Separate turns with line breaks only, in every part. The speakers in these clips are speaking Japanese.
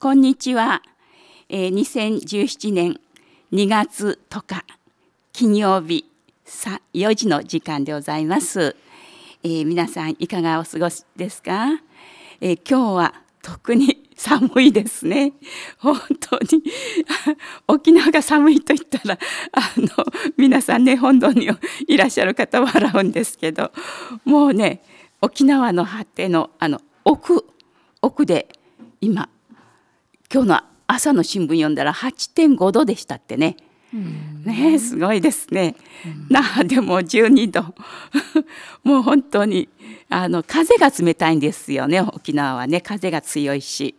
こんにちは、えー、2017年2月と日金曜日さ4時の時間でございます、えー、皆さんいかがお過ごしですか、えー、今日は特に寒いですね本当に 沖縄が寒いと言ったらあの皆さんね本土にいらっしゃる方笑うんですけどもうね沖縄の果てのあの奥奥で今今日の朝の新聞読んだら8.5度でしたってね。ねすごいですね。那覇でも12度 もう本当にあの風が冷たいんですよね沖縄はね風が強いし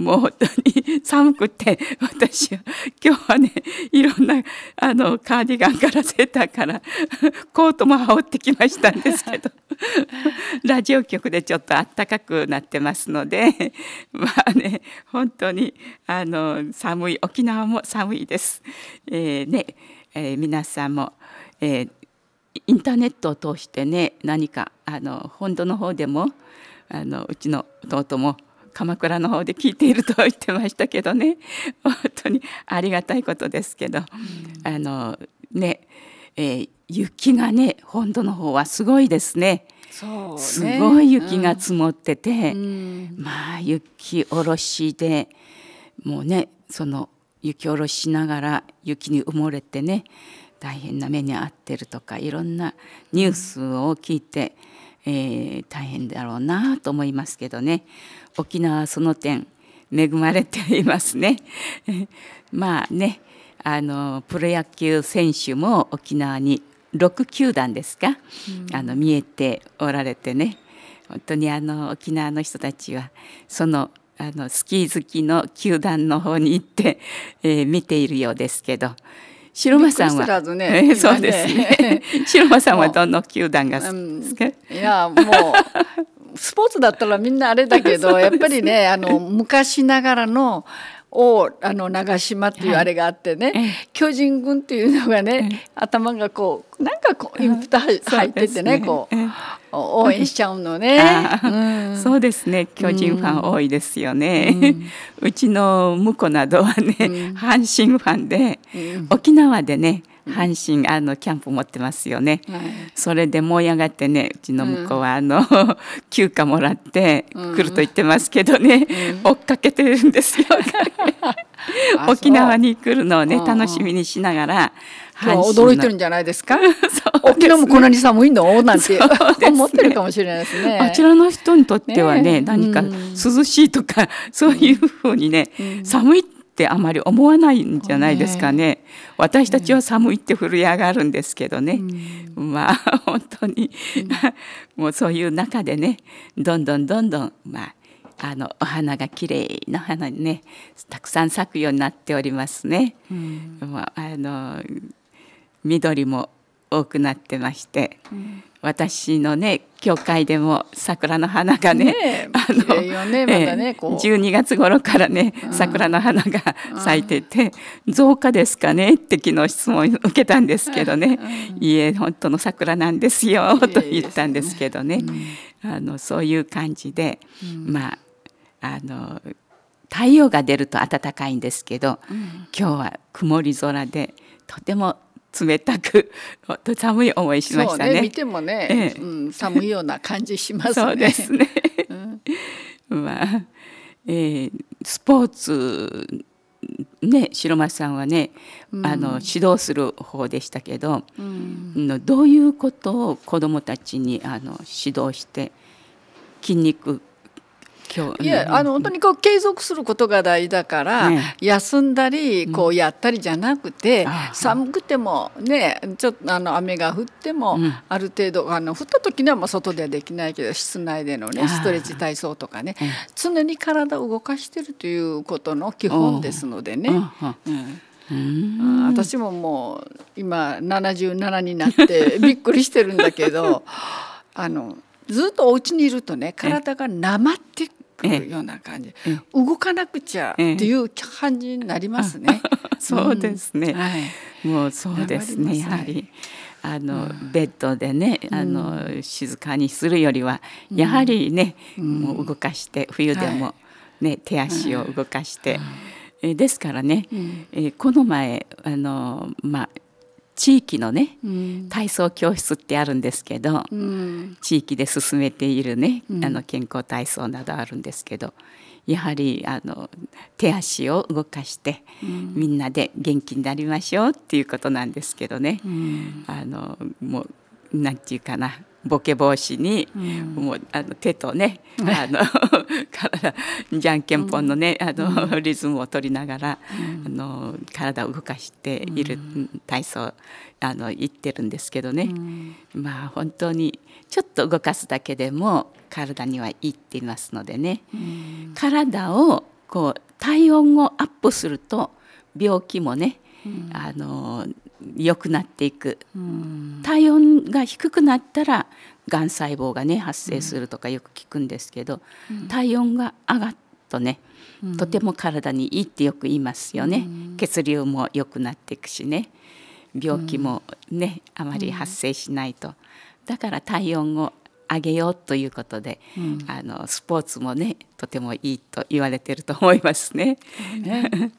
もう本当に寒くて私は今日はねいろんなあのカーディガンからセーターから コートも羽織ってきましたんですけど ラジオ局でちょっとあったかくなってますので まあね本当にあの寒い沖縄も寒いです。えー、ね、えー、皆さんも、えー、インターネットを通してね何かあの本土の方でもあのうちの弟も鎌倉の方で聞いていると言ってましたけどね 本当にありがたいことですけど、うん、あのね、えー、雪がね本土の方はすごいですね。ねすごい雪が積もってて、うん、まあ雪下ろしでもうねその雪下ろししながら雪に埋もれてね大変な目に遭ってるとかいろんなニュースを聞いて。うんえー、大変だろうなと思いますけどね沖縄はその点恵まれていますね。まあねあのプロ野球選手も沖縄に6球団ですか、うん、あの見えておられてね本当にあの沖縄の人たちはそのあのスキー好きの球団の方に行って、えー、見ているようですけど白間さんは、ね、そうですね。白間さんはどの球団が好きです
か？いやもうスポーツだったらみんなあれだけど、やっぱりねあの昔ながらのをあの長島っていうあれがあってね、はい、巨人軍っていうのがね、頭がこうなんかこうインプト入っててね、ね、こう応援しちゃうのね、
うん、そうですね巨人ファン多いですよね、うん、うちの婿などはね、うん、阪神ファンで、沖縄でね阪神あのキャンプ持ってますよね、はい、それでもえ上がってねうちの向こうはあの、うん、休暇もらって来ると言ってますけどね、うん、追っかけてるんですよ 沖縄に来るのをね楽しみにしながら驚いてるん
じゃないですか ね、沖縄もこんなに
寒いのなんて、思ってるか
もしれないですねあちら
の人にとってはね、ね、何か涼しいとかそういうふうにね、うん、寒いってってあまり思わないんじゃないですかね。私たちは寒いって震え上がるんですけどね、うん、まあ 本当に、うん、もうそういう中でねどんどんどんどんまああのお花が綺麗な花にねたくさん咲くようになっておりますね。うん、まあ、あの緑も多くなってまして、うん、私のね教会でも桜の花がねねあ
のね、まね、12
月頃からね桜の花が咲いてて増加ですかねって昨日質問受けたんですけどね「いえ本当の桜なんですよ」と言ったんですけどね、ねうん、あのそういう感じで、うん、まああの太陽が出ると暖かいんですけど、うん、今日は曇り空でとても冷たく寒い思いしましたね。ね見てもね、ええ、う
ん、寒いような感じしますね。そうですね。
うん、まあ、えー、スポーツね白松さんはね、うん、あの指導する方でしたけど、う
ん、
どういうことを子どもたちにあの指導して筋肉今日いや、うん、あの本当
にこう継続することが大事だから、ね、
休んだりこ
うやったりじゃなくて、うん、寒くてもねちょっとあの雨が降っても、ある程度あの降った時にはもう外ではできないけど室内でのねストレッチ体操とかね、常に体を動かしてるということの基本ですのでね。う
ん私
ももう今77になってびっくりしてるんだけど あのずっとお家にいるとね体がなまってくような感じ、動かなくちゃっていう感じになりますね。
そうですね、うんはい、もうそうですね、ね、やはりあの、うん、ベッドでねあの静かにするよりは、やはりね、もう動かして冬でもね、はい、手足を動かして。えですからね、うん、えー、この前あの、まあ、地域のね、うん、体操教室ってあるんですけど、うん、地域で進めているね、あの健康体操などあるんですけどやはりあの手足を動かして、みんなで元気になりましょうっていうことなんですけどね、あのもう何て言うかなボケ防止に、うん、もうあの手とねあの体じゃんけんぽんのね、あの リズムを取りながら、あの体を動かしている体操あの言ってるんですけどね、まあ本当にちょっと動かすだけでも体にはいいって言いますのでね、体をこう体温をアップすると病気もねあの良くなっていく、体温が低くなったらがん細胞がね発生するとかよく聞くんですけど、体温が上がっとね、とても体にいいってよく言いますよね、血流も良くなっていくしね病気もね、あまり発生しないと、だから体温を上げようということで、うん、あのスポーツもねとてもいいと言われてると思いますね。ね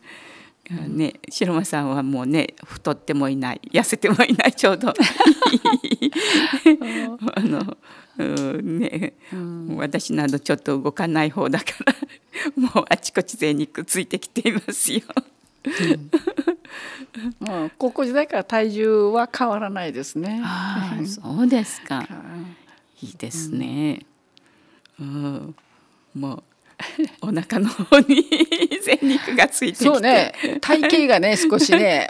ね、白間さんはもうね太ってもいない痩せてもいないちょうど あのね、うん、私などちょっと動かない方だからもうあちこち贅肉ついてきていますよ。
うん、もう高校時代から体重は変わらないですね。そ
うですか。いいですね。うん、もうお腹の方に全 肉がついてきてそうね体型がね 少しね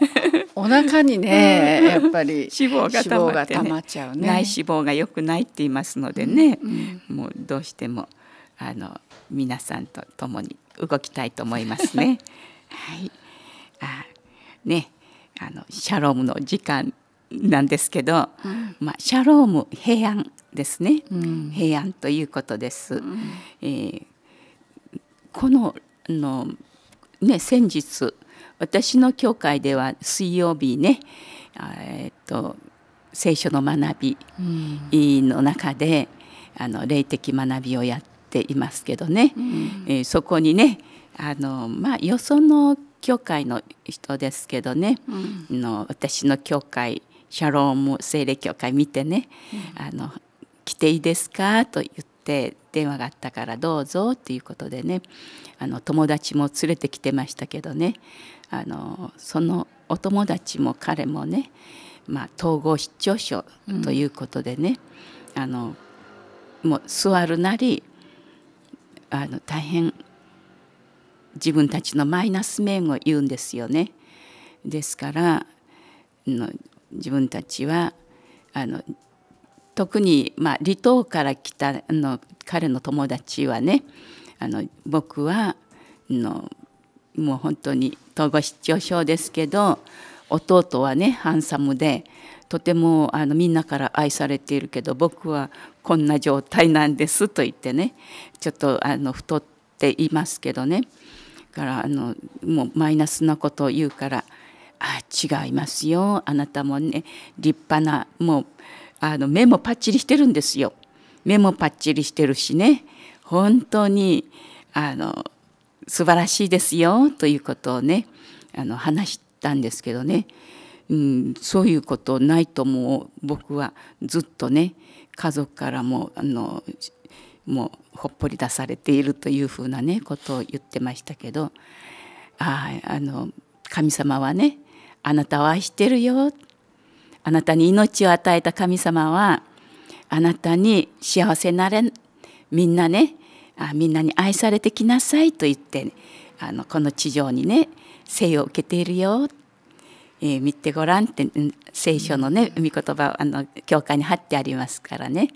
お腹にねやっぱり脂肪が溜まっ、ちゃうね脂
肪が良くないって言いますのでね、うんうん、もうどうしてもあの皆さんと共に動きたいと思いますね。はい、あねあのシャロームの時間なんですけど、うん、まあ、シャローム平安ですね、
うん、平安
ということです、うん、えー、このの、ね、先日私の教会では水曜日ね、えっと聖書の学びの中で、うん、あの霊的学びをやっていますけどね、うん、えー、そこにねあの、まあ、よその教会の人ですけどね、うん、の私の教会シャローム精霊教会見てね、うん、あの来ていいですかと言っって電話があったからどうぞっていうことでねあの友達も連れてきてましたけどねあのそのお友達も彼もね、まあ、統合失調症ということでね、うん、あのもう座るなりあの大変自分たちのマイナス面を言うんですよね。ですからの自分たちはあの特に、まあ、離島から来たあの彼の友達はねあの僕はのもう本当に統合失調症ですけど弟はねハンサムでとてもあのみんなから愛されているけど僕はこんな状態なんですと言ってねちょっとあの太っていますけどねからあのもうマイナスなことを言うから「あ違いますよあなたもね立派なもうあの目もパッチリしてるんですよ。目もパッチリしてるしね本当にあの素晴らしいですよということをねあの話したんですけどね、うん、そういうことないと思う僕はずっとね家族からもあのもうほっぽり出されているというふうなねことを言ってましたけどああの神様はねあなたを愛してるよあなたに命を与えた神様はあなたに幸せなれみんなねみんなに愛されてきなさいと言って、あのこの地上にね生を受けているよ、えー、見てごらんって聖書のね御言葉あの教会に貼ってありますからね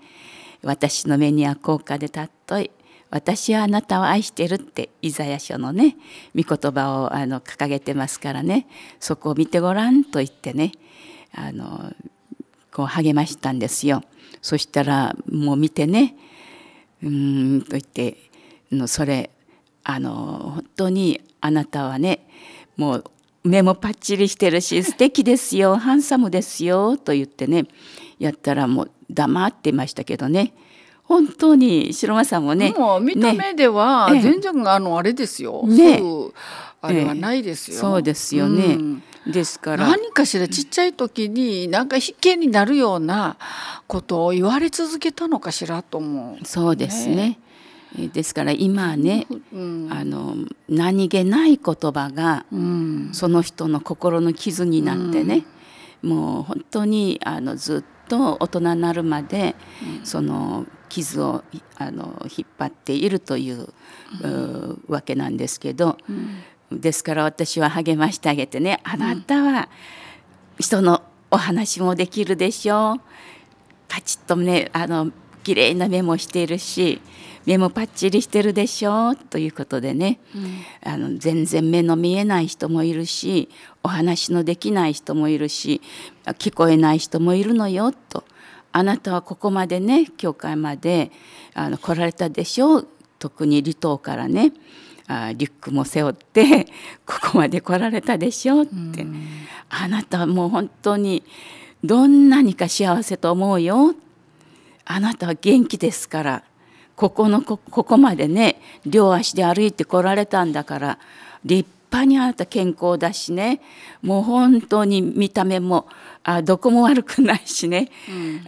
私の目には高価で尊い私はあなたを愛してるってイザヤ書のね御言葉をあの掲げてますからねそこを見てごらんと言ってねあのこう励ましたんですよ。そしたらもう見てねうんと言ってそれあの本当にあなたはねもう目もパッチリしてるし 素敵ですよハンサムですよと言ってねやったらもう黙ってましたけどね本当に白間さんもね。も見た目
では、全然あのあれですよ。ね、
あれはないですよ。そうですよね。うんですから何
かしらちっちゃい時になんか引けになるような
ことを言われ続けたのかしらと思う。そうですね、ね、ですから今ね、うん、あの何気ない言葉が、うん、その人の心の傷になってね、うん、もう本当にあのずっと大人になるまで、うん、その傷をあの引っ張っているといううん、わけなんですけど、うん、ですから私は励ましてあげてね「あなたは人のお話もできるでしょう」パチッとねあの綺麗な目もしているし目もパッチリしてるでしょう」ということでね、うん、あの全然目の見えない人もいるしお話のできない人もいるし聞こえない人もいるのよとあなたはここまでね教会まであの来られたでしょう特に離島からねあリュックも背負って ここまで来られたでしょうって、うあなたはもう本当にどんなにか幸せと思うよあなたは元気ですからここのここまでね両足で歩いて来られたんだから立派にあなた健康だしねもう本当に見た目もあどこも悪くないしね、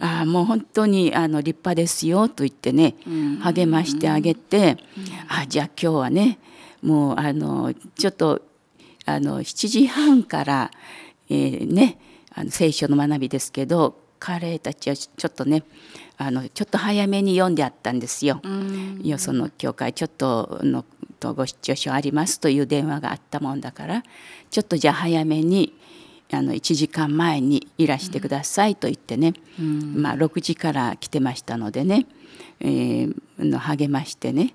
うん、あもう本当にあの立派ですよと言ってね、励ましてあげて、うん、あじゃあ今日はねもうあのちょっとあの7時半から、えー、ねあの聖書の学びですけど彼たちはちょっとねあのちょっと早めに読んであったんですよ。よその教会ちょっとのとご出張書ありますという電話があったもんだからちょっとじゃあ早めにあの1時間前にいらしてくださいと言ってね、うん、まあ、6時から来てましたのでね、えー、の励ましてね、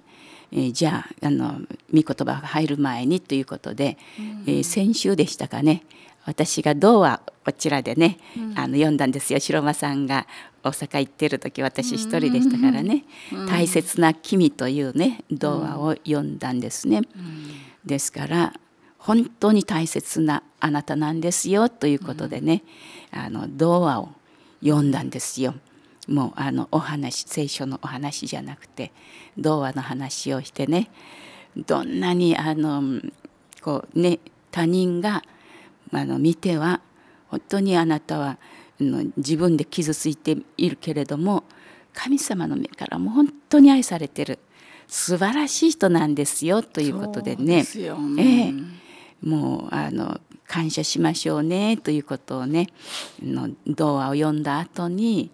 えー、じゃああの御言葉が入る前にということで、うん、えー、先週でしたかね私が「童話」こちらでね、うん、あの読んだんですよ白間さんが大阪行ってる時私一人でしたからね「うん、大切な君」というね童話を読んだんですね。うん、ですから本当に大切なあなたなんですよということでね、あの童話を読んだんですよ。もうあのお話聖書のお話じゃなくて童話の話をしてねどんなにあのこうね他人があの見ては本当にあなたは自分で傷ついているけれども神様の目からも本当に愛されてる素晴らしい人なんですよということでねで、ね、ええ、もうあの感謝しましょうねということをねの童話を読んだ後に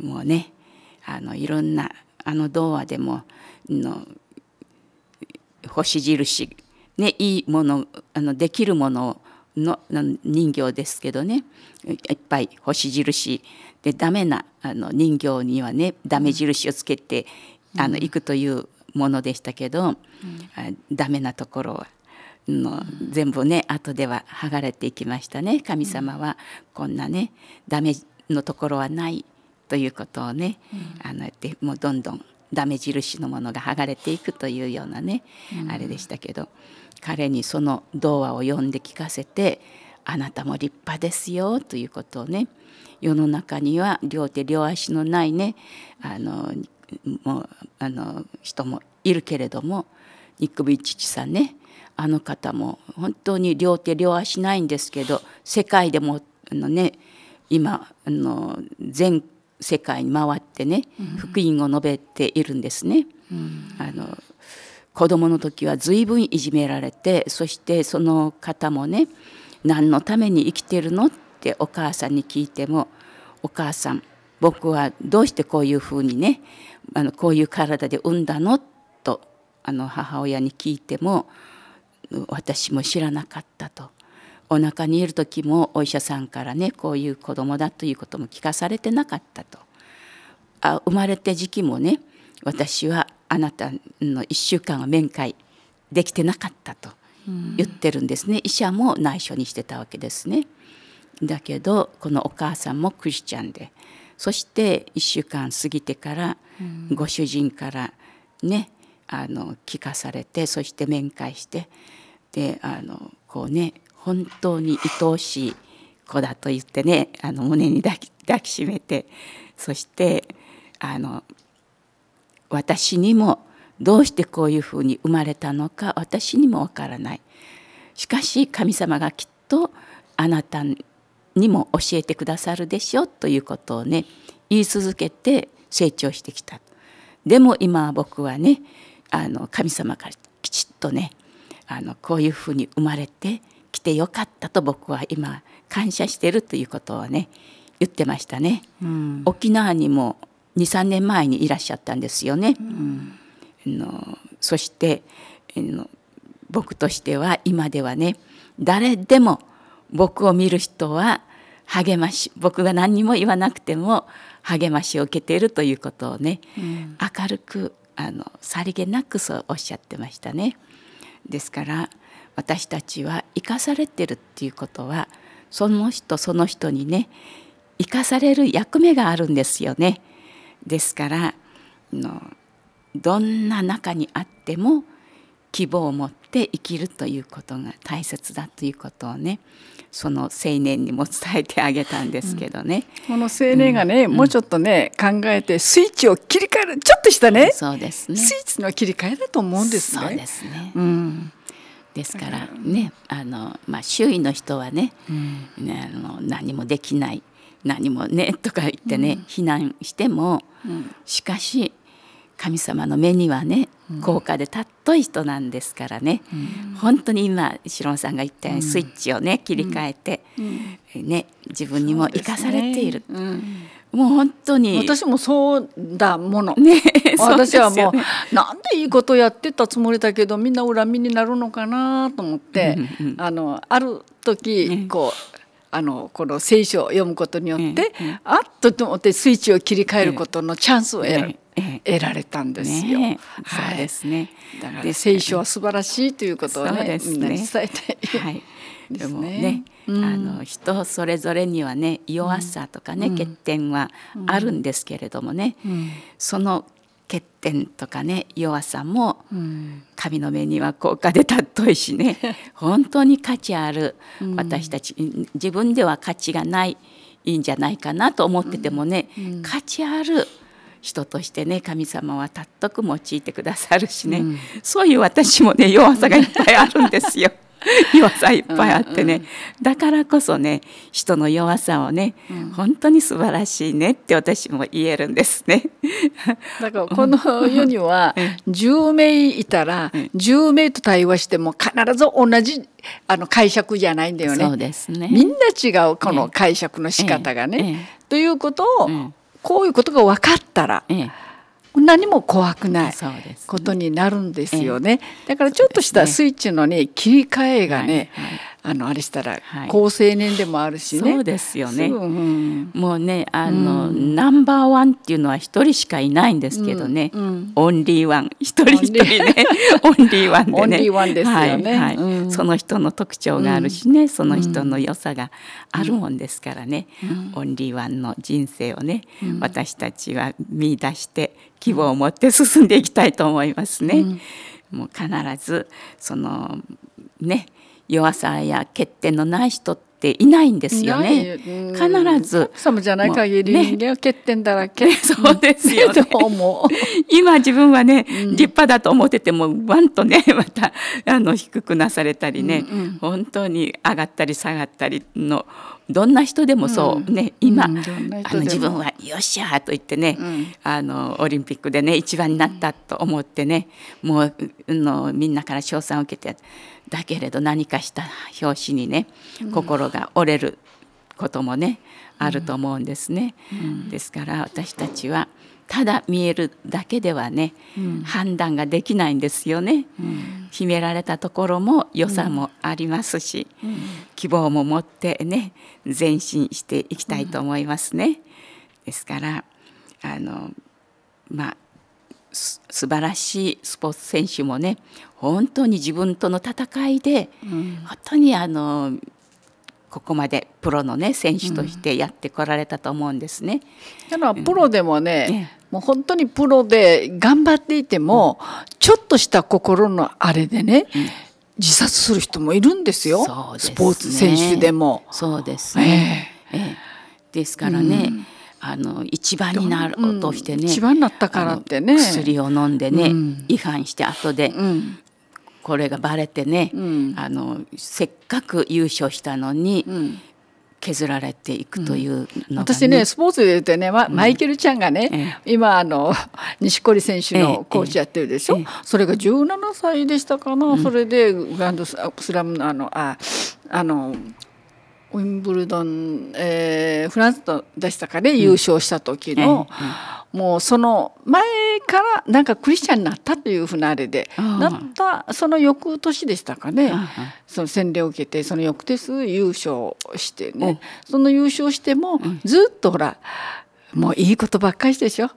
もうねあのいろんなあの童話でもの星印、ね、いいものあのできるものをの人形ですけどねいっぱい星印でダメなあの人形にはねダメ印をつけてあの行くというものでしたけど、うん、ダメなところはの、全部ね後では剥がれていきましたね神様はこんなねダメのところはないということをね、うん、あのやってもうどんどんダメ印のものが剥がれていくというようなね、うん、あれでしたけど。彼にその童話を読んで聞かせてあなたも立派ですよということをね世の中には両手両足のないねあのもうあの人もいるけれどもニックビチさんねあの方も本当に両手両足ないんですけど世界でもあのね今あの全世界に回ってね、うん、福音を述べているんですね。うん、あの子供の時は随分いじめられてそしてその方もね何のために生きてるのってお母さんに聞いてもお母さん僕はどうしてこういうふうにねあのこういう体で産んだのとあの母親に聞いても私も知らなかったとお腹にいる時もお医者さんからねこういう子供だということも聞かされてなかったとあ生まれて時期もね私はあなたの1週間は面会できてなかったと言ってるんですね、うん、医者も内緒にしてたわけですね。だけどこのお母さんもクリスチャンでそして1週間過ぎてからご主人からねあの聞かされてそして面会してであのこうね本当に愛おしい子だと言ってねあの胸に抱き抱きしめてそしてあの私にもどうしてこういうふうに生まれたのか私にもわからないしかし神様がきっとあなたにも教えてくださるでしょうということをね言い続けて成長してきたでも今僕はねあの神様からきちっとねあのこういうふうに生まれてきてよかったと僕は今感謝してるということをね言ってましたね、うん、沖縄にも23年前にいらっしゃったんですよね。うん、のそしての僕としては今ではね誰でも僕を見る人は励まし僕が何にも言わなくても励ましを受けているということをね、うん、明るくあのさりげなくそうおっしゃってましたね。ですから私たちは生かされてるっていうことはその人その人にね生かされる役目があるんですよね。ですからのどんな中にあっても希望を持って生きるということが大切だということをねその青年にも伝えてあげたんですけどね、
うん、この青年がね、うん、もうちょっとね考えてスイッチを切り替えるちょっとしたねそうですねスイッチの切り替えだと思うんで
すね。そうですね、う
んですからね、あのまあ、周囲の人はね、うん、あの何もできない何もねとか言ってね、避難しても、しかし神様の目にはね高価で尊い人なんですからね、うん、本当に今シロンさんが言ったようにスイッチをね、うん、切り替えて、うん、ね、自分にも生かされている、
も
う本当に私
もそうだもの、ね、私はもうう、ね、なんでいいことやってたつもりだけどみんな恨みになるのかなと思って、うんうん、あのある時こうあのこの聖書を読むことによって、ええ、あっとと思ってスイッチを切り替えることのチャンスを得ら,、え得られたんですよ。ね、はい、ですね。だから聖
書は素晴らしいということをね、ねみんなに伝えたはい。でもね、うん、あの人それぞれにはね弱さとかね、うん、欠点はあるんですけれどもね、うん、その欠点とかね弱さも、神の目には効果で尊いしね 本当に価値ある、私たち自分では価値がないいいんじゃないかなと思っててもね、価値ある人としてね神様は尊く用いてくださるしね、そういう私もね弱さがいっぱいあるんですよ。弱さいっぱいあってね、うんうん、だからこそね人の弱さをね、うん、本当に素晴らしいねって私も言えるんですね。
だからこの世には10名いたら10名と対話しても必ず同じあの解釈じゃないんだよね。ねみんな違うこの解釈の仕方がね。えええということを、こういうことが分かったら。何も怖くないことになるんですよね。だからちょっとしたスイッチのね切り替えがね、はいはいあのあれしたら、はい、高
青年でもあるしねそうですよね、う
ん、
もうねあの、うん、ナンバーワンっていうのは一人しかいないんですけどね、うん、オンリーワン一人一人ねオンリーワンでねオンリーワンですよね、はいはい、その人の特徴があるしね、その人の良さがあるもんですからね、オンリーワンの人生をね、私たちは見出して希望を持って進んでいきたいと思いますね。もう必ずそのね弱さや欠点のない人っていないんですよね。必ず。様じゃない限り、ね、人
間は欠点だら
け。そうですよ、ね、今自分はね、うん、立派だと思ってても、わんとね、また、あの、低くなされたりね、うんうん、本当に上がったり下がったりの、どんな人でもそう、うん、ね今、うん、あの自分は「よっしゃ!」と言ってね、うん、あのオリンピックでね一番になったと思ってねもうのみんなから称賛を受けてだけれど何かした拍子にね心が折れることもね、うん、あると思うんですね、うん、ですから私たちはただ見えるだけではね、うん、判断ができないんですよね、秘められたところも良さもありますし、希望も持ってね前進していきたいと思いますね、ですからあのまあ素晴らしいスポーツ選手もね本当に自分との戦いで、うん、本当にあのここまでプロのね選手としてやってこられたと思うんですね。だプロ
でもね、うん、もう本当にプロで頑張っていても、うん、ちょっとした心のあれでね、自殺する人もいるんですよ。すね、スポーツ選手で
も。そうですね。えー、ですからね。あの一番になろうとしてね、うん、一番になったからってね薬を飲んでね、うん、違反して後で、うん、これがバレてね、あのせっかく優勝したのに、削られていくという、ねうん、私ねス
ポーツで言うとね、ま、マイケルちゃんがね、うん、今あの錦織 選手のコーチやってるでしょ、えええ、それが17歳でしたかな、うん、それでグランドスラムのあのああのウィンブルドン、えー、フランスとでしたかね、優勝した時の、うん、もうその前からなんかクリスチャンになったというふうなあれで、なったその翌年でしたかね、その洗礼を受けてその翌年優勝してね、その優勝してもずっとほら、もういいことばっかりでしょ。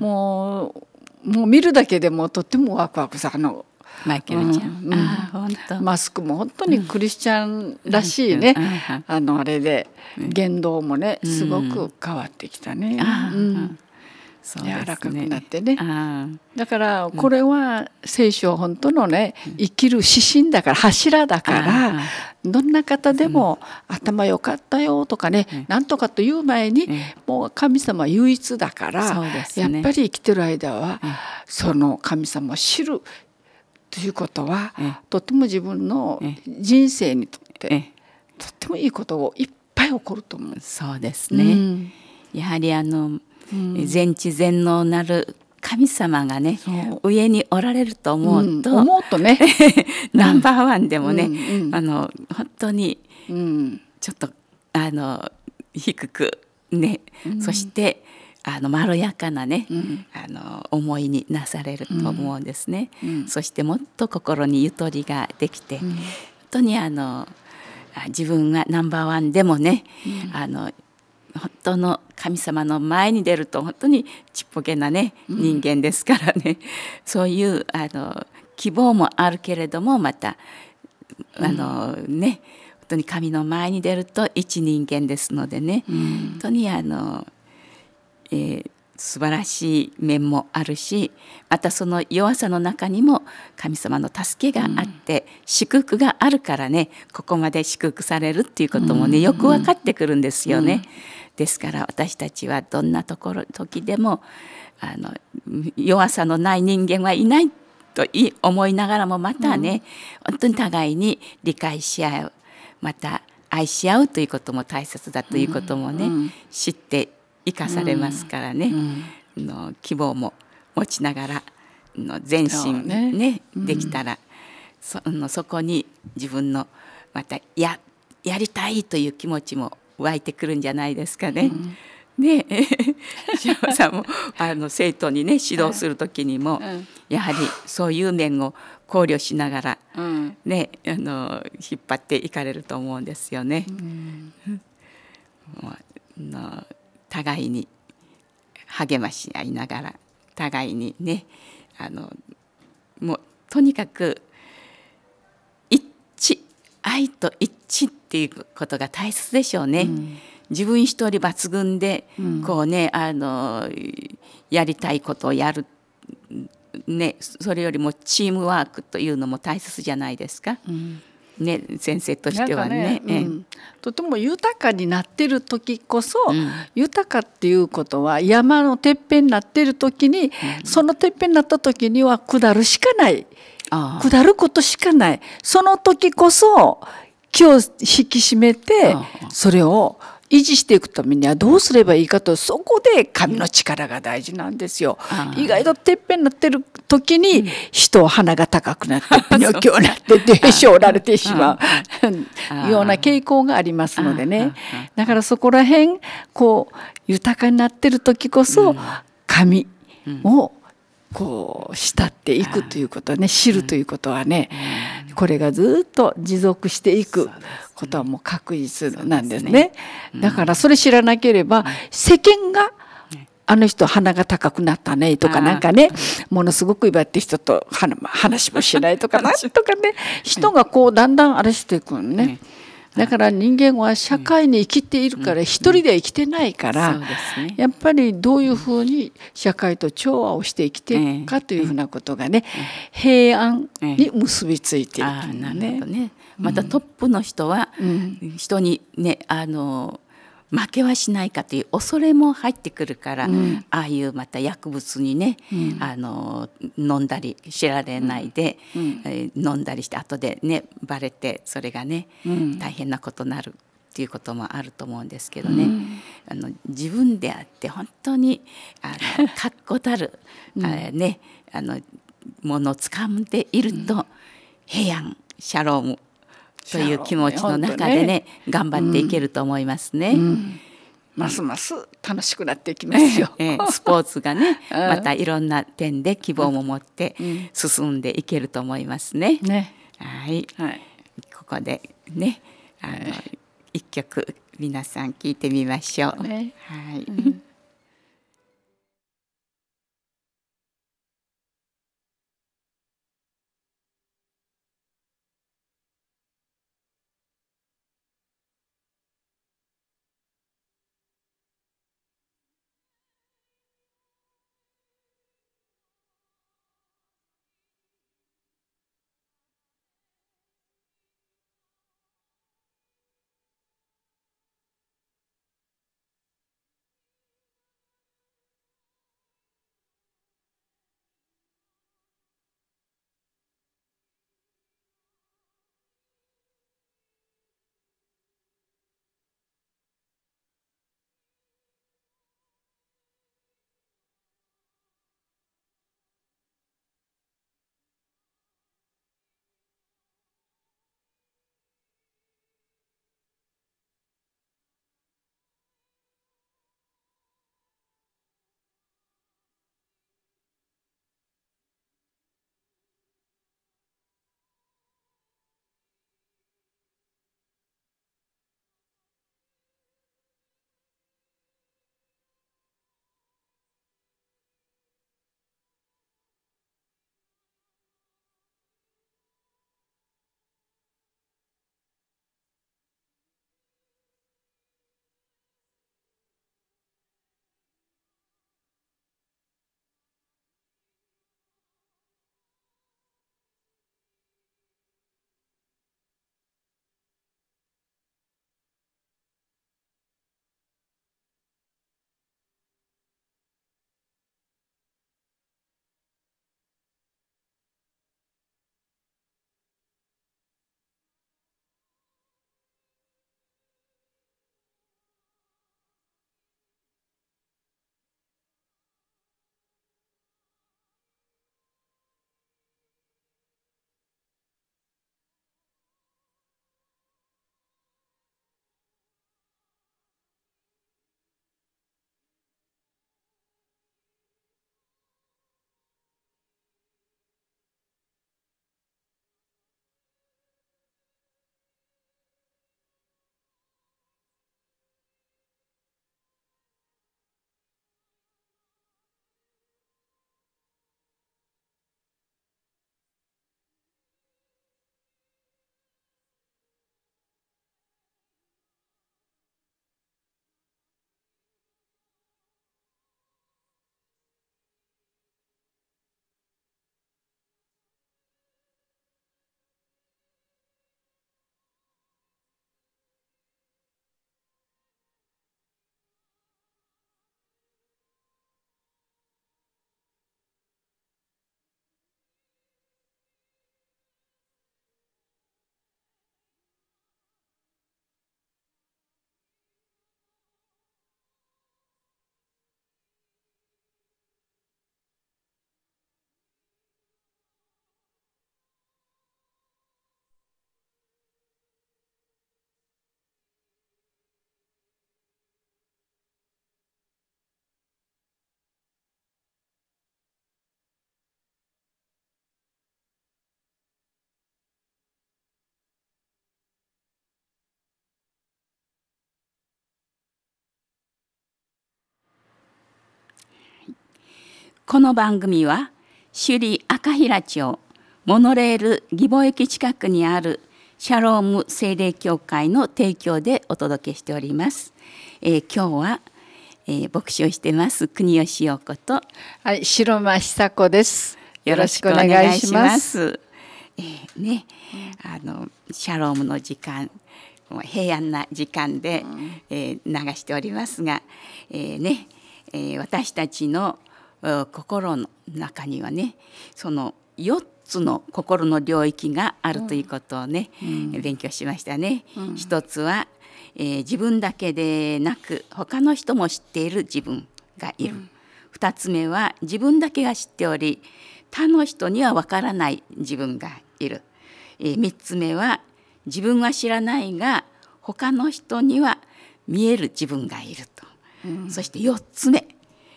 もうもう見るだけでもとってもワクワクさあのマイケルちゃん、うん、あ本当マスクも本当にクリスチャンらしいね、あのあれで言動もねすごく変わってきたね、うん柔らかくなってねだからこれは聖書本当のね生きる指針だから柱だからどんな方でも頭良かったよとかね何とかという前にもう神様唯一だからやっぱり生きてる間はその神様を知るということは、とっても自分の人生にとって、とってもい
いことをいっぱい起こると思う。そうですね、うん、やはりあの、うん、全知全能なる神様がね上におられると思うと、うん、思うとねナンバーワンでもね、うん、あの本当に、ちょっとあの低くね、そして、あのまろやかなね、うん、あの思いになされると思うんですね、うん、そしてもっと心にゆとりができて、うん、本当にあの自分がナンバーワンでもね、あの本当の神様の前に出ると本当にちっぽけなね人間ですからね、そういうあの希望もあるけれどもまたあのね、本当に神の前に出ると一人間ですのでね、本当にあのえー、素晴らしい面もあるしまたその弱さの中にも神様の助けがあって、うん、祝福があるからねここまで祝福されるっていうこともね、よく分かってくるんですよね。うん、ですから私たちはどんなところ時でもあの弱さのない人間はいないと思いながらもまたね、本当に互いに理解し合うまた愛し合うということも大切だということもね、知って生かされますからね、うんうん、の希望も持ちながらの全身ね、ね、できたら、そのそこに自分のまたややりたいという気持ちも湧いてくるんじゃないですかね。うん、ね 志さんも あの生徒にね指導する時にも、はい、やはりそういう面を考慮しながら、うん、ねあの引っ張っていかれると思うんですよね。うん、もうの互いに励まし合いながら互いにねあのもうとにかく一致愛と一致っていうことが大切でしょうね。うん、自分一人抜群で、うん、こうねあのやりたいことをやる、ね、それよりもチームワークというのも大切じゃないですか。うんね、先生としてはね、ねうん、
とても豊かになってる時こそ、うん、豊かっていうことは山のてっぺんになってる時に、うん、そのてっぺんになった時には下るしかない下ることしかないその時こそ気を引き締めてそれを維持していくためにはどうすればいいかとそこで神の力が大事なんですよ。意外とてっぺんになってる時に人鼻が高くなってピ 気をなってでしょられてしまうような傾向がありますのでねだからそこら辺こう豊かになってる時こそ髪をこう慕っていくということね知るということはねこれがずっと持続していくことはもう確実なんですね。だからそれ知らなければ世間があの人鼻が高くなったねとかなんかねものすごく威張って人と話もしないとかなんとかね人がこうだんだんあれしていくのね。だから人間は社会に生きているから一人では生きてないからやっぱりどういうふうに社会と調和をして生きていくかというふうなことがね平安
に結びついていくね。またトップの人は人にねあの負けはしないかという恐れも入ってくるから、うん、ああいうまた薬物にね、うん、あの飲んだり知られないで、うん、えー、飲んだりして後でねバレてそれがね、大変なことになるっていうこともあると思うんですけどね、あの自分であって本当にあの 確固たる、あねあのものを掴んでいると、平安シャロームという気持ちの中でね、ね、頑張っていけると思いますね。ますます楽しくなっていきますよ。ええ、スポーツがね、またいろんな点で希望も持って進んでいけると思いますね。ねはい、はい、ここでね、あの、一曲皆さん聞いてみましょう。ね、はい。うんこの番組は首里赤平町モノレール義母駅近くにあるシャローム聖霊教会の提供でお届けしております。えー、今日は、えー、牧師をしてます国吉陽子と、はい、白間久子です。よろしくお願いします。えね、あのシャロームの時間平安な時間で、えー、流しておりますが、えー、ね、えー、私たちの「心の中にはねその4つの心の領域があるということをね、うん、勉強しましたね。うん、一つは、えー、自分だけでなく他の人も知っている自分がいる。うん、二つ目は自分だけが知っており他の人にはわからない自分がいる。えー、三つ目は自分は知らないが他の人には見える自分がいると。そして4つ目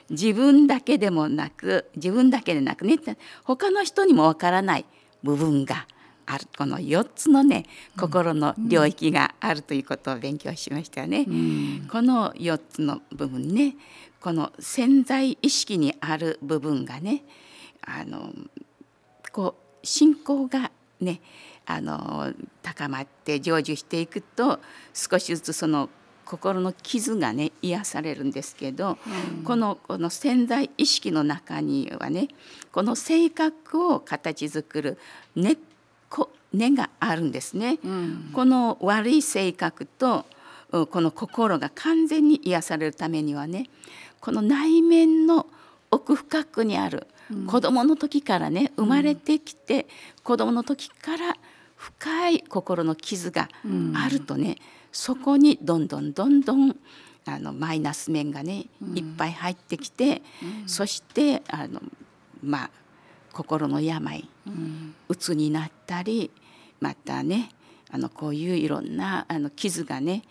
自分だけでもなく自分だけでなくね他の人にもわからない部分があるこの4つのね心の領域があるということを勉強しましたよね。うん、この4つの部分ねこの潜在意識にある部分がねあのこう信仰がねあの高まって成就していくと少しずつその心の傷がね癒されるんですけど、うん、このこの潜在意識の中にはねこの性格を形作る根っこ根があるんですね。うん、この悪い性格とこの心が完全に癒されるためにはねこの内面の奥深くにある子どもの時からね生まれてきて、子どもの時から深い心の傷があるとね、うんそこにどんどんどんどんあのマイナス面がね、いっぱい入ってきて、うん、そしてあのまあ心の病、うん、鬱になったりまたねあのこういういろんなあの傷がね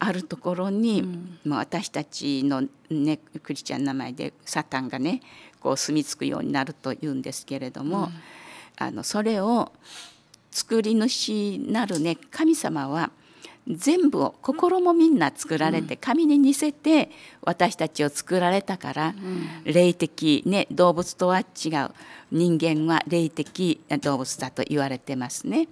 あるところに、もう私たちの、ね、クリスチャンの名前でサタンがねこう住み着くようになるというんですけれども、あのそれを作り主なるね神様は全部を心もみんな作られて紙に似せて私たちを作られたから、霊的、ね、動物とは違う人間は霊的動物だと言われてますね。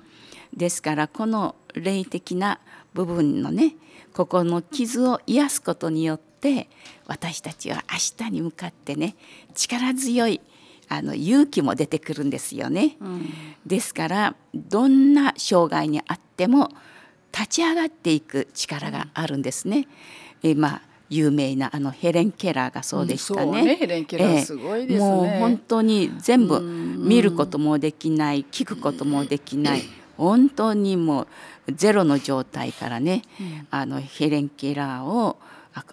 ですからこの霊的な部分のねここの傷を癒すことによって私たちは明日に向かってね力強いあの勇気も出てくるんですよね、うん、ですからどんな障害にあっても立ち上がっていく力があるんですね。えまあ有名なあのヘレン・ケラーがそうでしたね。うん、ねヘレンケラーすごいですね、えー、もう本当に全部見ることもできない、聞くこともできない、本当にもうゼロの状態からね、あのヘレン・ケラーを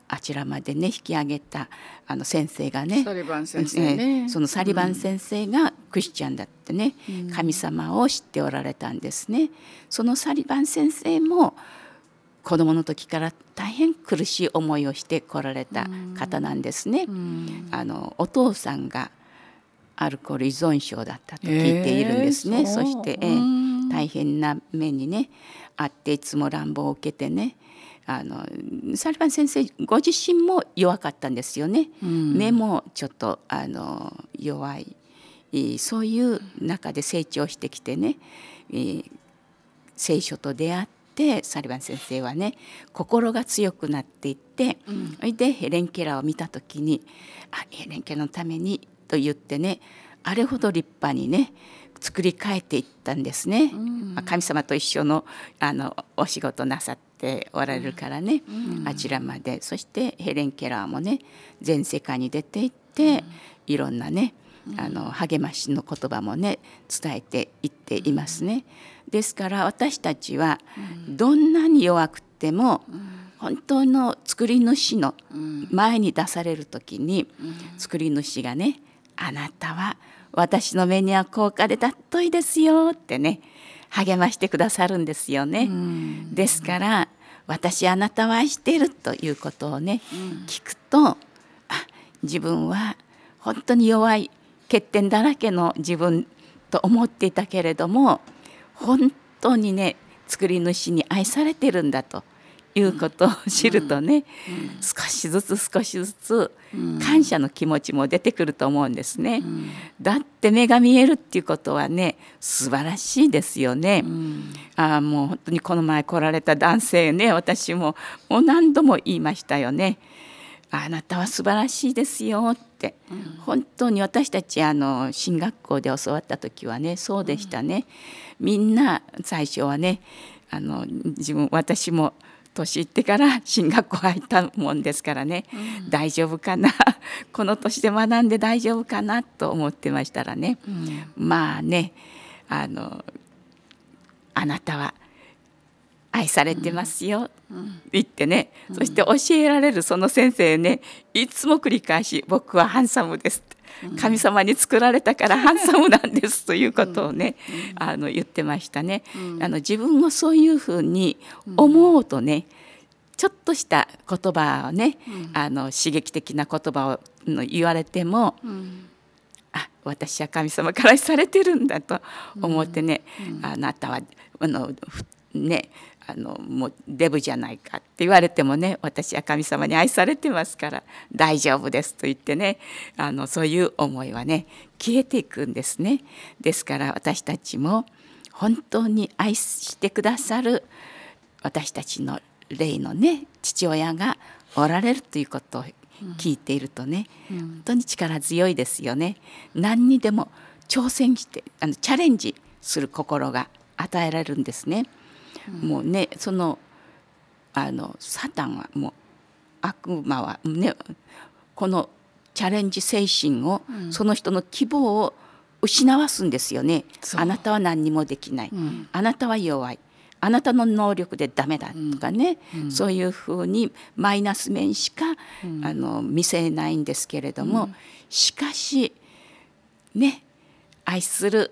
あちらまでね引き上げたあの先生がねそのサリバン先生がクリスチャンだってね、うん、神様を知っておられたんですね。そのサリバン先生も子供の時から大変苦しい思いをしてこられた方なんですね。あのお父さんがアルコール依存症だったと聞いているんですね。えー、そそして、えー、大変な目にねあっていつも乱暴を受けてねあのサリバン先生ご自身も弱かったんですよね、うん、目もちょっとあの弱いそういう中で成長してきてね、えー、聖書と出会ってサリバン先生はね心が強くなっていって、うん、それでヘレン・ケラーを見た時に「あヘレン・ケラーのために」と言ってねあれほど立派にね作り変えていったんですね、うん、神様と一緒のあのお仕事なさっっておられるからね、うん、あちらまでそしてヘレン・ケラーもね全世界に出ていって、いろんなねあの励ましの言葉もね伝えていっていますね。ですから私たちはどんなに弱くても本当の作り主の前に出される時に作り主がね「あなたは私の目には高価でたっといですよ」ってね励ましてくださるんですよね。ですから私あなたを愛しているということをね、聞くとあ自分は本当に弱い欠点だらけの自分と思っていたけれども本当にね作り主に愛されてるんだということを知るとね、少しずつ少しずつ感謝の気持ちも出てくると思うんですね。だって目が見えるっていうことはね素晴らしいですよね。あもう本当にこの前来られた男性ね私ももう何度も言いましたよね。あなたは素晴らしいですよって、うん、本当に私たちあの進学校で教わった時はねそうでしたね、うん、みんな最初はねあの自分私も年いってから進学校入ったもんですからね、うん、大丈夫かなこの年で学んで大丈夫かなと思ってましたらね、うん、まあねあのあなたは愛されてますよ、うん、言ってね、そして教えられるその先生ねいつも繰り返し「僕はハンサムです」って神様に作られたからハンサムなんですということをね、あの言ってましたね、あの自分もそういうふうに思うとね、ちょっとした言葉をね、あの刺激的な言葉を言われても、あ私は神様からされてるんだと思ってね、あなたはあのねあのもうデブじゃないかって言われてもね私は神様に愛されてますから大丈夫ですと言ってねあのそういう思いはね消えていくんですね。ですから私たちも本当に愛してくださる私たちの霊のね父親がおられるということを聞いているとね、うん、本当に力強いですよね。何にでも挑戦してあのチャレンジする心が与えられるんですね。もうねそのあのサタンはもう悪魔はねこのチャレンジ精神を、うん、その人の希望を失わすんですよねあなたは何にもできない、うん、あなたは弱いあなたの能力でダメだとかね、うん、そういうふうにマイナス面しか、あの見せないんですけれども、しかしね愛する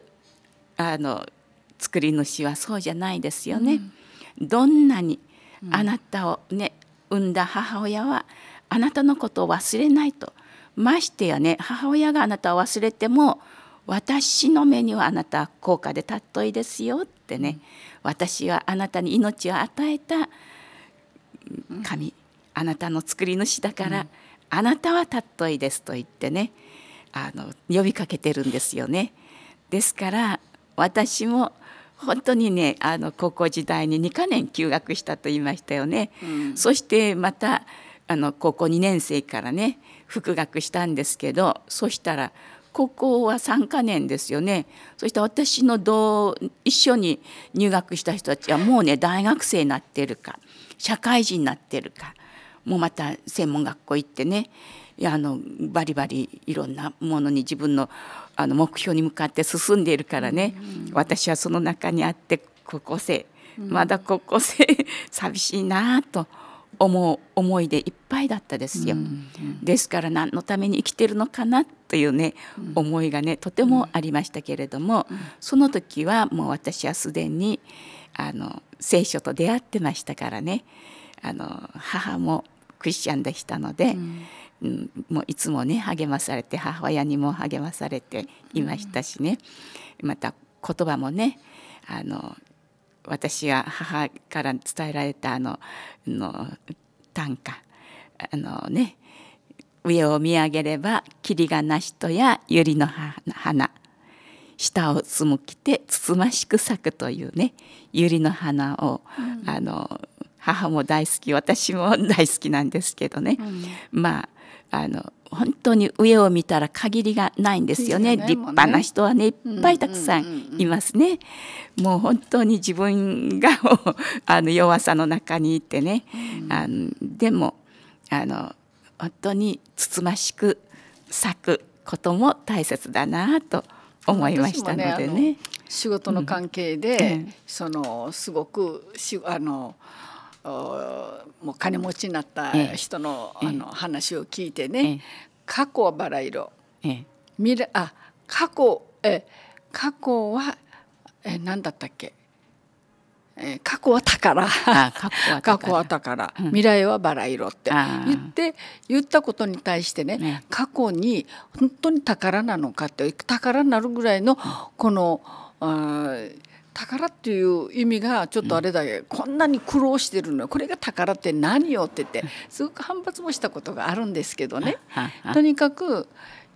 あの作り主はそうじゃないですよね。うん、どんなにあなたをね産んだ母親はあなたのことを忘れないとましてやね母親があなたを忘れても私の目にはあなたは高価で尊いですよってね、私はあなたに命を与えた神、うん、あなたの作り主だから、うん、あなたは尊いですと言ってねあの呼びかけてるんですよね。ですから私も本当にねあの高校時代に2か年休学したと言いましたよね、うん、そしてまたあの高校2年生からね復学したんですけどそしたら高校は3か年ですよねそして私の同一緒に入学した人たちはもうね大学生になってるか社会人になってるかもうまた専門学校行ってねいやあのバリバリいろんなものに自分のあの目標に向かって進んでいるからね、うん、私はその中にあって高校生、うん、まだ高校生寂しいなと思う思いでいっぱいだったですよ、うん、ですから何のために生きてるのかなというね、思いがねとてもありましたけれども、その時はもう私はすでにあの聖書と出会ってましたからねあの母もクリスチャンでしたので、うん、うん、もういつもね励まされて母親にも励まされていましたしね、うん、また言葉もねあの私が母から伝えられたあのの短歌あのね上を見上げれば霧がなしとや百合の花下をつむきてつつましく咲くというね百合の花を、うん、あの母も大好き私も大好きなんですけどね、うん、まああの本当に上を見たら限りがないんですよね、ね、立派な人はねいっぱいたくさんいますね、もう本当に自分が あの弱さの中にいてね、うん、あのでもあの本当につつましく咲くことも大切だなと思いましたのでね。ね仕事の関
係で、うん、そのすごくしあの。もう金持ちになった人の,、あの話を聞いてね、過去はバラ色、未来あ過去え過去はえ何だったっけえ過去は宝 過去は宝、うん、未来はバラ色って言って言ったことに対してね、ね、過去に本当に宝なのかって宝になるぐらいのこの、あん、宝っていう意味がちょっとあれだけど、こんなに苦労してるのこれが宝って何よって言ってすごく反発もしたことがあるんですけどね。とにかく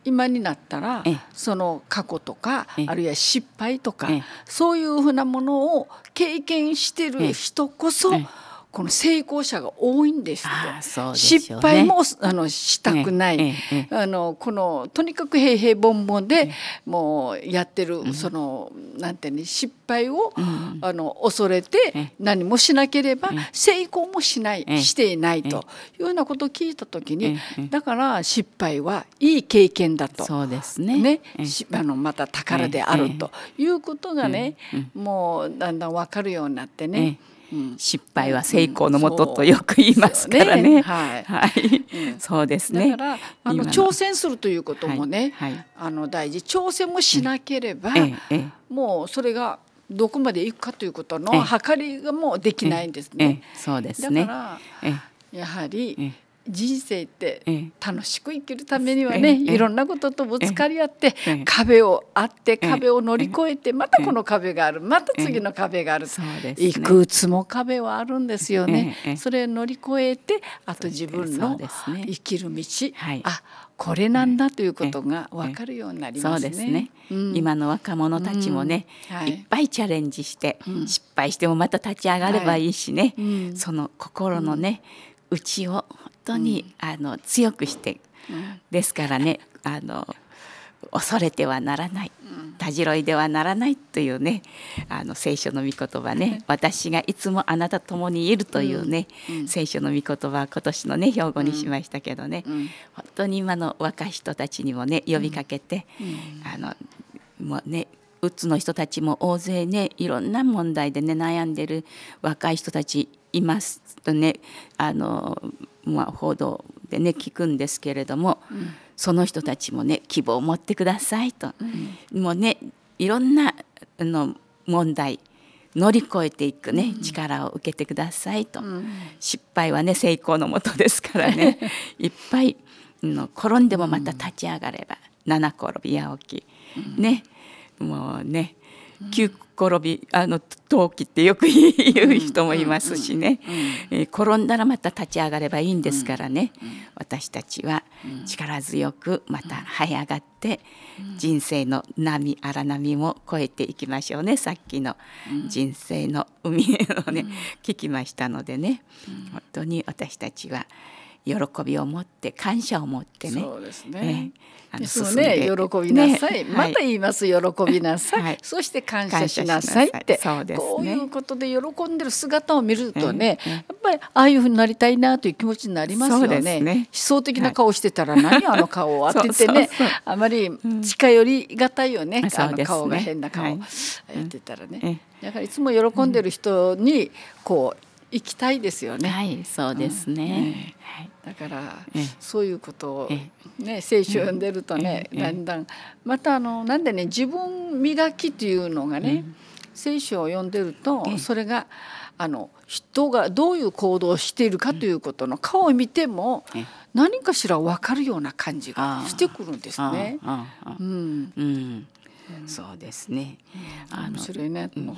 今になったらその過去とかあるいは失敗とかそういうふうなものを経験してる人こそ、ええこの成功者が多いんですっね、失敗もあのしたくない、あのこのとにかく平平凡々で、もうやってる、そのなんてね失敗を、あの恐れて何もしなければ成功もしない、していないというようなことを聞いた時に、だから失敗はいい経験だ
とそうですねね、あのまた宝であると
いうことがね、もうだんだん分かるようになってね。
失敗は成功のもととよく言いますからね。はい、そうですね。だから
あの挑戦するということもね、はいあの大事。挑戦もしなければ、えもうそれがどこまでいくかということの測りがもうできないんですね。そうですね。だからやはり。人生って楽しく生きるためにはね、いろんなこととぶつかり合って、壁をあって壁を乗り越えて、またこの壁があるまた次の壁がある、いくつも壁はあるんですよね。それ乗り越えてあと自分の生きる道、あこれなんだということ
が分かるようになりますね。今の若者たちもね、い、っぱいチャレンジして、失敗してもまた立ち上がればいいしね、その心のね、内を当に、うん、あの強くして、うん、ですからねあの恐れてはならない、たじろいではならないというねあの聖書の御言葉ね、私がいつもあなたと共にいるというね、うん、聖書の御言葉今年のね標語にしましたけどね、うん、本当に今の若い人たちにもね呼びかけて、うん、あのもうねうつの人たちも大勢ねいろんな問題でね悩んでる若い人たちいますとねあのまあ、報道でね聞くんですけれども、うん、その人たちもね希望を持ってくださいと、うん、もうねいろんなあの問題乗り越えていくね、力を受けてくださいと、失敗はね成功のもとですからね いっぱいの転んでもまた立ち上がれば、七転び八起き、ねもうね、うん、転びあの陶器ってよく言う人もいますしね、え転んだらまた立ち上がればいいんですからね、私たちは力強くまた這い上がって、人生の波荒波も越えていきましょうねさっきの人生の海をね、聞きましたのでね、本当に私たちは。喜びを持って感謝を持ってね。そう
ですね。えー、です
ね喜びなさい、ね、また言います、喜びなさい、はい、
そして感謝しなさいって
そうです、ね、こう
いうことで喜んでる姿を見るとね、えやっぱりああいうふうになりたいなという気持ちになりますよね。ね思想的な顔してたら何、はい、あの顔を当ててねあまり近寄りがたいよね、うん、あの顔が変な顔、言ってたらね。だからいつも喜んでる人にこう行きたいですよね。はい、そうですね。うん、はいだからそういうことを、ね、聖書を読んでるとね、だんだんまたあのなんでね自分磨きというのがね、聖書を読んでるとそれがあの人がどういう行動をしているかということの顔を見ても何かしら分かるような感じがしてくるんですね。
うん、そうですね。面白いね。うん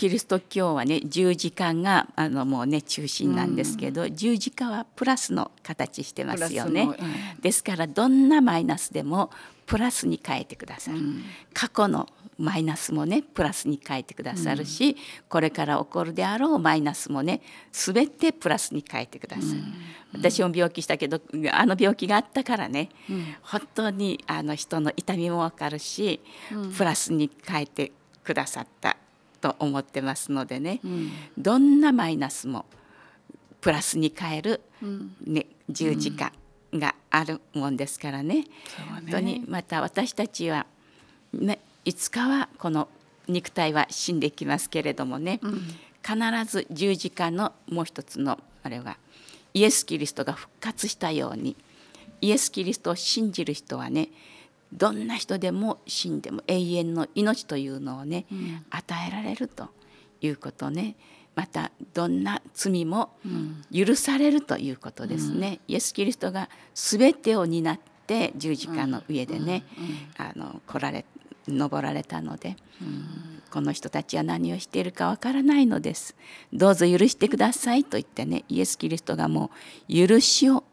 キリスト教はね十字架があのもうね中心なんですけど、うん、十字架はプラスの形してますよね、うん、ですからどんなマイナスでもプラスに変えてください、うん、過去のマイナスもねプラスに変えてくださるし、これから起こるであろうマイナスもね全てプラスに変えてください、私も病気したけどあの病気があったからね、本当にあの人の痛みもわかるし、プラスに変えてくださったと思ってますのでね、うん、どんなマイナスもプラスに変える、ね、十字架があるもんですからねね、本当にまた私たちは、ね、いつかはこの肉体は死んでいきますけれどもね、必ず十字架のもう一つのあれはイエス・キリストが復活したようにイエス・キリストを信じる人はねどんな人でも死んでも永遠の命というのをね、うん、与えられるということねまたどんな罪も許されるということですね、うん、イエス・キリストが全てを担って十字架の上でね、来られ登られたので、この人たちは何をしているかわからないのですどうぞ許してくださいと言ってねイエス・キリストがもう許しを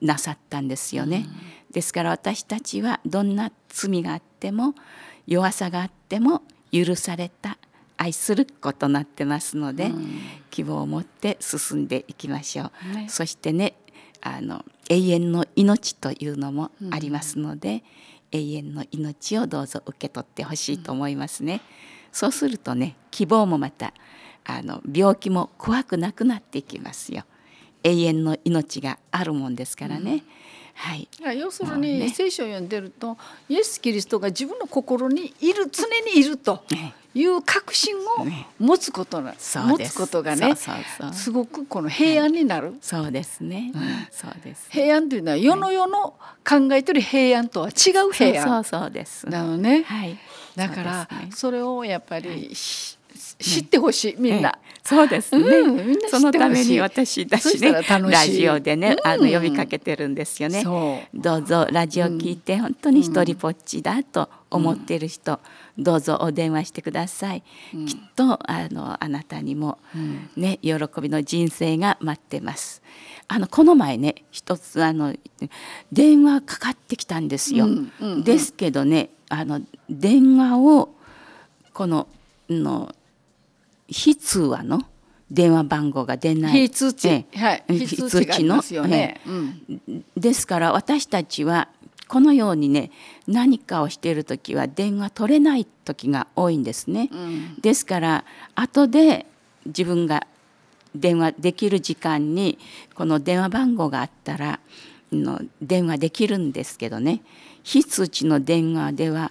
なさったんですよね。ですから私たちはどんな罪があっても弱さがあっても許された愛する子となってますので、うん、希望を持って進んでいきましょう、ね、そしてねあの永遠の命というのもありますので、うん、永遠の命をどうぞ受け取ってほしいと思いますね、うん、そうするとね希望もまたあの病気も怖くなくなっていきますよ永遠の命があるもんですからね、
はい、要するに、聖書を読んでるとイエス・キリストが自分の心にいる常にいると。いう確信を持つことな、ね、持つことがねすごくこの平安になる、はい、そうですね、うん、そうです平安というのは世の世の考えてる平安とは違う平安、そうそうですなのね、はい、だからそれをやっぱり、はい
知ってほしい、みんな、そうですね、
そのために私たちねラジオでね、あの呼びか
けてるんですよねどうぞラジオ聞いて本当に一人ぼっちだと思ってる人、どうぞお電話してください、きっとあのあなたにも、ね喜びの人生が待ってますあのこの前ね一つあの電話かかってきたんですよ、ですけどねあの電話をこのの非通話の電話番号が出ない非通知、ええ、はい、非通知の、ねええ、ですから私たちはこのようにね何かをしている時は電話取れない時が多いんですね、うん、ですから後で自分が電話できる時間にこの電話番号があったらの電話できるんですけどね非通知の電話では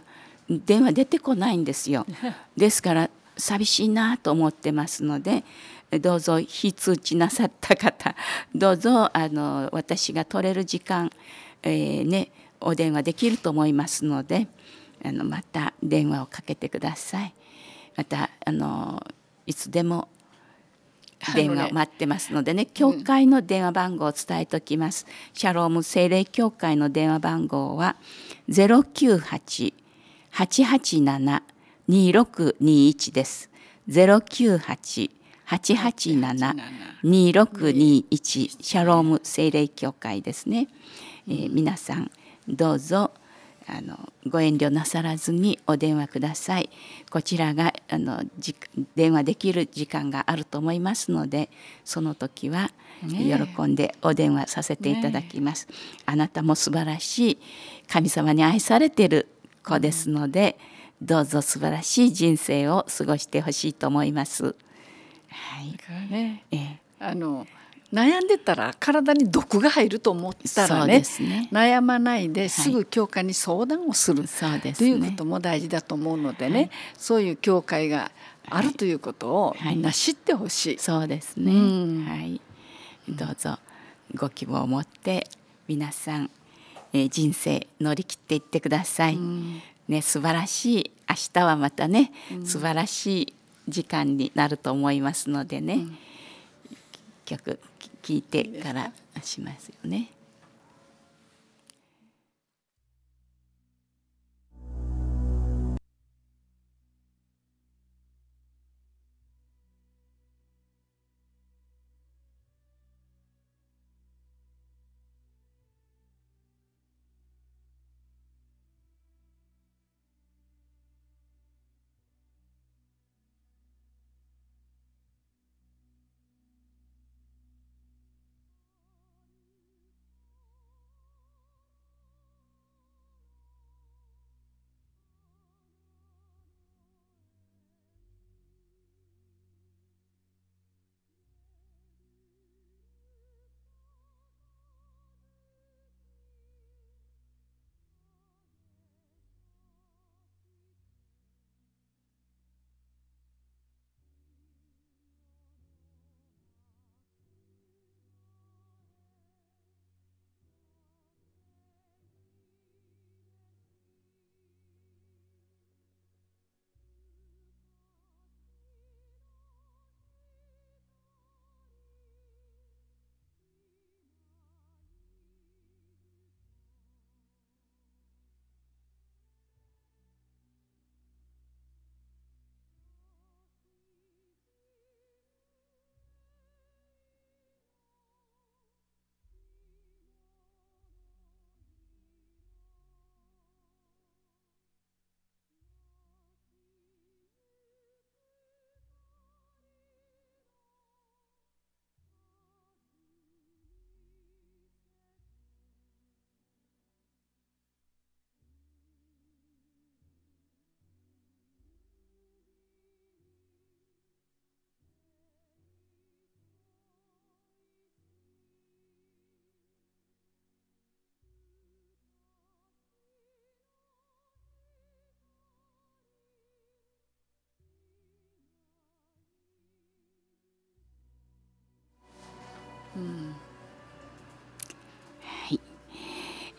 電話出てこないんですよ。ですから寂しいなと思ってますのでどうぞ非通知なさった方 どうぞあの私が取れる時間、えー、ね、お電話できると思いますのであのまた電話をかけてください。またあのいつでも電話を待ってますのでね、ね、教会の電話番号を伝えておきます、うん、シャローム聖霊教会の電話番号は098-887 2621です。098-887-2621シャローム聖霊教会ですね、えー、皆さんどうぞあのご遠慮なさらずにお電話くださいこちらがあの電話できる時間があると思いますのでその時は喜んでお電話させていただきます、ね、あなたも素晴らしい神様に愛されている子ですので、うんどうぞ素晴らしい人生を過ごしてほしいと思います。は
い。ね、えあの悩んでたら体に毒が入ると思ったらね、ね、悩まないですぐ教会に相談をする、はい、ということも大事だと思うのでね、はい、そういう教会が
あるということをみんな知ってほしい、はい、そうですね、うん、はいどうぞご希望を持って皆さん、えー、人生乗り切っていってください、うん、ね素晴らしい明日はまたね、うん、素晴らしい時間になると思いますのでね、うん、曲聴いてからしますよね。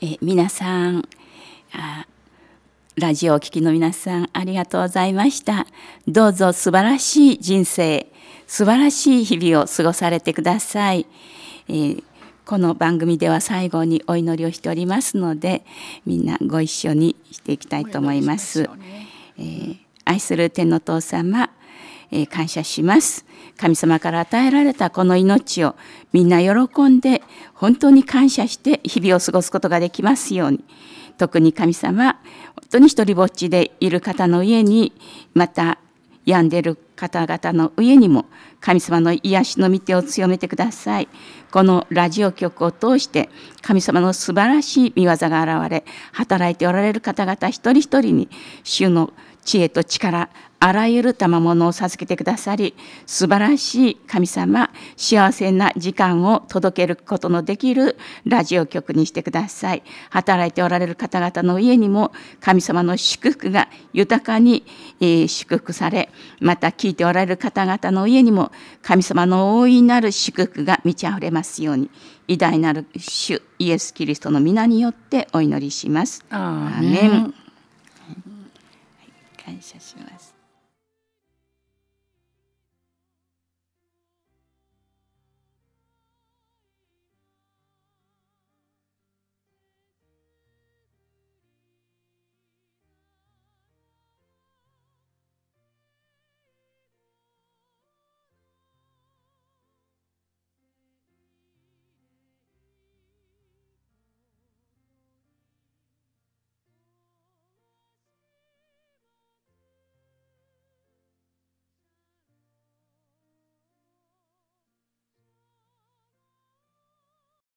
え皆さんあラジオを聴きの皆さんありがとうございましたどうぞ素晴らしい人生素晴らしい日々を過ごされてください、えー、この番組では最後にお祈りをしておりますのでみんなご一緒にしていきたいと思います、ねえー、愛する天の父様え感謝します。神様から与えられたこの命をみんな喜んで本当に感謝して日々を過ごすことができますように特に神様本当に一りぼっちでいる方の家にまた病んでいる方々の上にも神様の癒しの御手を強めてくださいこのラジオ局を通して神様の素晴らしい見業が現れ働いておられる方々一人一人に主の知恵と力あらゆる賜物を授けてくださり素晴らしい神様幸せな時間を届けることのできるラジオ局にしてください働いておられる方々の家にも神様の祝福が豊かに、祝福されまた聞いておられる方々の家にも神様の大いなる祝福が満ち溢れますように偉大なる主イエス・キリストの皆によってお祈りします。アーメン感謝します